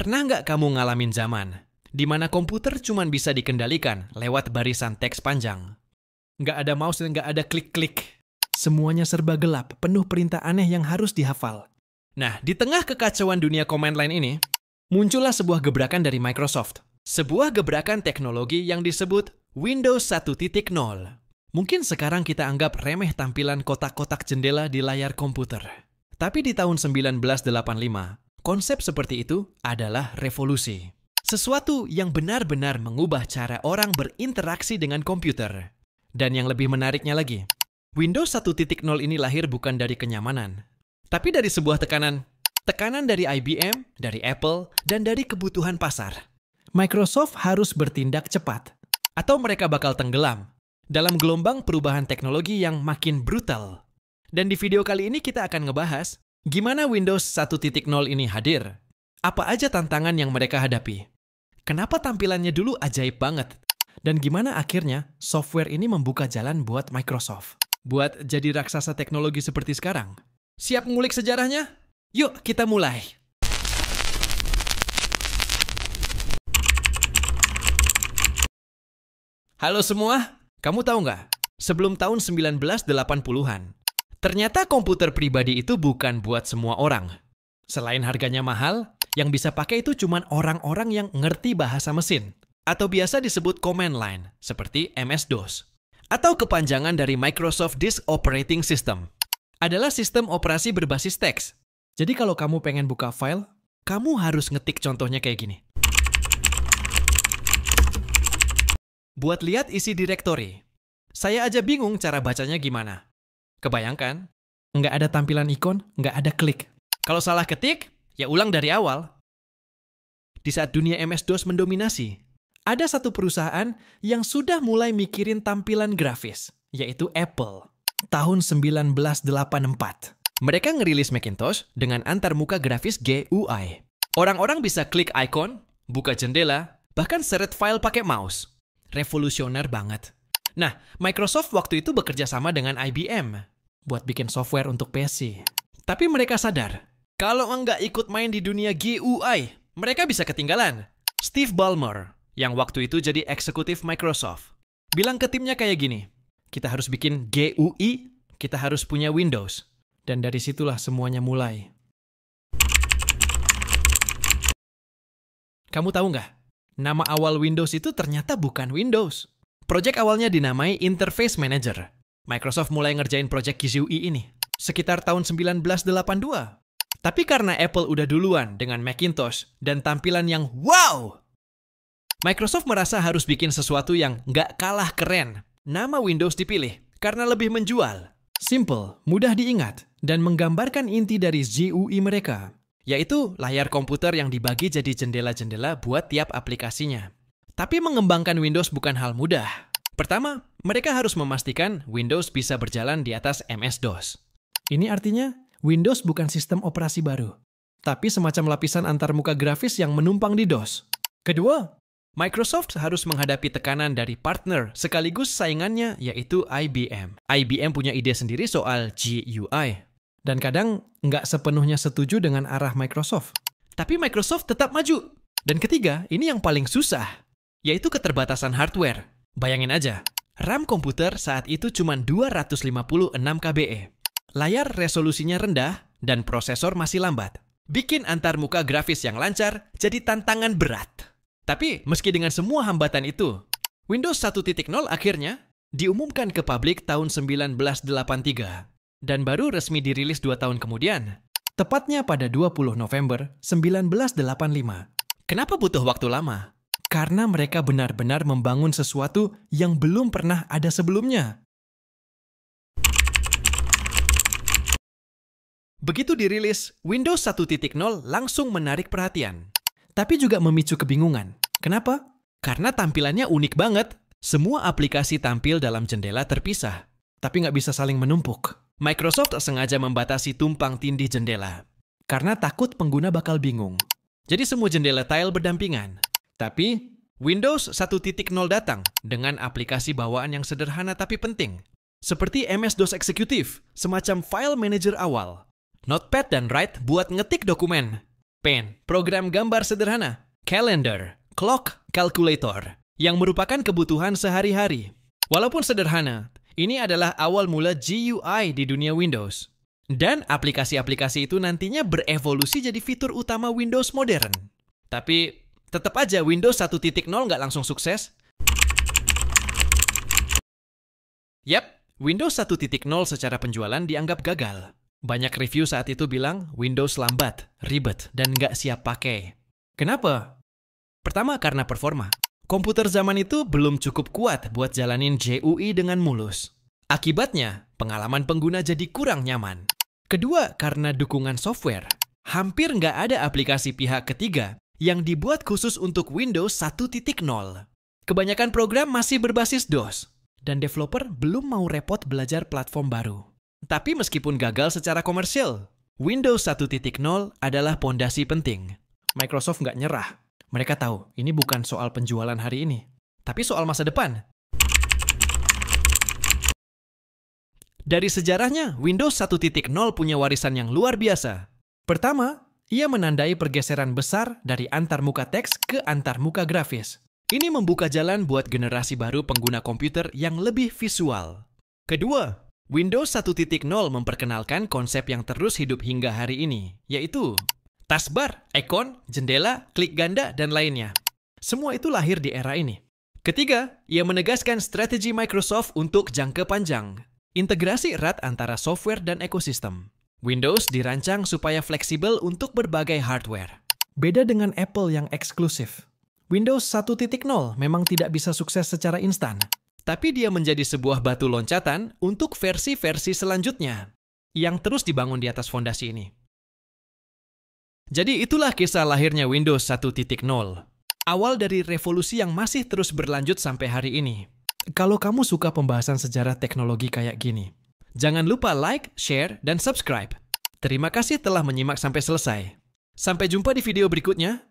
Pernah nggak kamu ngalamin zaman di mana komputer cuma bisa dikendalikan lewat barisan teks panjang? Nggak ada mouse dan nggak ada klik-klik. Semuanya serba gelap, penuh perintah aneh yang harus dihafal. Nah, di tengah kekacauan dunia command line ini, muncullah sebuah gebrakan dari Microsoft. Sebuah gebrakan teknologi yang disebut Windows 1.0. Mungkin sekarang kita anggap remeh tampilan kotak-kotak jendela di layar komputer. Tapi di tahun 1985, Konsep seperti itu adalah revolusi. Sesuatu yang benar-benar mengubah cara orang berinteraksi dengan komputer. Dan yang lebih menariknya lagi, Windows 1.0 ini lahir bukan dari kenyamanan, tapi dari sebuah tekanan. Tekanan dari IBM, dari Apple, dan dari kebutuhan pasar. Microsoft harus bertindak cepat, atau mereka bakal tenggelam dalam gelombang perubahan teknologi yang makin brutal. Dan di video kali ini kita akan ngebahas Gimana Windows 1.0 ini hadir? Apa aja tantangan yang mereka hadapi? Kenapa tampilannya dulu ajaib banget? Dan gimana akhirnya software ini membuka jalan buat Microsoft? Buat jadi raksasa teknologi seperti sekarang? Siap ngulik sejarahnya? Yuk kita mulai! Halo semua, kamu tahu nggak? Sebelum tahun 1980-an, Ternyata komputer pribadi itu bukan buat semua orang. Selain harganya mahal, yang bisa pakai itu cuma orang-orang yang ngerti bahasa mesin. Atau biasa disebut command line, seperti MS-DOS. Atau kepanjangan dari Microsoft Disk Operating System. Adalah sistem operasi berbasis teks. Jadi kalau kamu pengen buka file, kamu harus ngetik contohnya kayak gini. Buat lihat isi direktori. Saya aja bingung cara bacanya gimana. Kebayangkan? Nggak ada tampilan ikon, nggak ada klik. Kalau salah ketik, ya ulang dari awal. Di saat dunia MS-DOS mendominasi, ada satu perusahaan yang sudah mulai mikirin tampilan grafis, yaitu Apple. Tahun 1984. Mereka ngerilis Macintosh dengan antarmuka grafis GUI. Orang-orang bisa klik ikon, buka jendela, bahkan seret file pakai mouse. Revolusioner banget. Nah, Microsoft waktu itu bekerja sama dengan IBM buat bikin software untuk PC. Tapi mereka sadar, kalau nggak ikut main di dunia GUI, mereka bisa ketinggalan. Steve Ballmer, yang waktu itu jadi eksekutif Microsoft, bilang ke timnya kayak gini, kita harus bikin GUI, kita harus punya Windows. Dan dari situlah semuanya mulai. Kamu tahu nggak? Nama awal Windows itu ternyata bukan Windows. Proyek awalnya dinamai Interface Manager. Microsoft mulai ngerjain Project Kizui ini sekitar tahun 1982. Tapi karena Apple udah duluan dengan Macintosh dan tampilan yang wow, Microsoft merasa harus bikin sesuatu yang nggak kalah keren. Nama Windows dipilih karena lebih menjual, simple, mudah diingat, dan menggambarkan inti dari GUI mereka, yaitu layar komputer yang dibagi jadi jendela-jendela buat tiap aplikasinya. Tapi mengembangkan Windows bukan hal mudah. Pertama, mereka harus memastikan Windows bisa berjalan di atas MS-DOS. Ini artinya, Windows bukan sistem operasi baru, tapi semacam lapisan antarmuka grafis yang menumpang di DOS. Kedua, Microsoft harus menghadapi tekanan dari partner sekaligus saingannya yaitu IBM. IBM punya ide sendiri soal GUI. Dan kadang nggak sepenuhnya setuju dengan arah Microsoft. Tapi Microsoft tetap maju. Dan ketiga, ini yang paling susah, yaitu keterbatasan hardware. Bayangin aja, RAM komputer saat itu cuma 256 KBE. Layar resolusinya rendah dan prosesor masih lambat. Bikin antarmuka grafis yang lancar jadi tantangan berat. Tapi meski dengan semua hambatan itu, Windows 1.0 akhirnya diumumkan ke publik tahun 1983 dan baru resmi dirilis dua tahun kemudian, tepatnya pada 20 November 1985. Kenapa butuh waktu lama? karena mereka benar-benar membangun sesuatu yang belum pernah ada sebelumnya. Begitu dirilis, Windows 1.0 langsung menarik perhatian, tapi juga memicu kebingungan. Kenapa? Karena tampilannya unik banget. Semua aplikasi tampil dalam jendela terpisah, tapi nggak bisa saling menumpuk. Microsoft sengaja membatasi tumpang tindih jendela, karena takut pengguna bakal bingung. Jadi semua jendela tile berdampingan. Tapi Windows 1.0 datang dengan aplikasi bawaan yang sederhana tapi penting, seperti MS-DOS Executive, semacam file manager awal. Notepad dan Write buat ngetik dokumen. Paint, program gambar sederhana. Calendar, clock, calculator, yang merupakan kebutuhan sehari-hari. Walaupun sederhana, ini adalah awal mula GUI di dunia Windows. Dan aplikasi-aplikasi itu nantinya berevolusi jadi fitur utama Windows modern. Tapi Tetap aja Windows 1.0 nggak langsung sukses. Yap, Windows 1.0 secara penjualan dianggap gagal. Banyak review saat itu bilang Windows lambat, ribet, dan nggak siap pakai. Kenapa? Pertama karena performa. Komputer zaman itu belum cukup kuat buat jalanin JUI dengan mulus. Akibatnya, pengalaman pengguna jadi kurang nyaman. Kedua, karena dukungan software. Hampir nggak ada aplikasi pihak ketiga yang dibuat khusus untuk Windows 1.0. Kebanyakan program masih berbasis DOS, dan developer belum mau repot belajar platform baru. Tapi meskipun gagal secara komersil, Windows 1.0 adalah pondasi penting. Microsoft nggak nyerah. Mereka tahu ini bukan soal penjualan hari ini, tapi soal masa depan. Dari sejarahnya, Windows 1.0 punya warisan yang luar biasa. Pertama, ia menandai pergeseran besar dari antarmuka teks ke antarmuka grafis. Ini membuka jalan buat generasi baru pengguna komputer yang lebih visual. Kedua, Windows 1.0 memperkenalkan konsep yang terus hidup hingga hari ini, yaitu taskbar, ikon, jendela, klik ganda, dan lainnya. Semua itu lahir di era ini. Ketiga, ia menegaskan strategi Microsoft untuk jangka panjang, integrasi erat antara software dan ekosistem. Windows dirancang supaya fleksibel untuk berbagai hardware. Beda dengan Apple yang eksklusif. Windows 1.0 memang tidak bisa sukses secara instan, tapi dia menjadi sebuah batu loncatan untuk versi-versi selanjutnya yang terus dibangun di atas fondasi ini. Jadi itulah kisah lahirnya Windows 1.0. Awal dari revolusi yang masih terus berlanjut sampai hari ini. Kalau kamu suka pembahasan sejarah teknologi kayak gini, Jangan lupa like, share, dan subscribe. Terima kasih telah menyimak sampai selesai. Sampai jumpa di video berikutnya.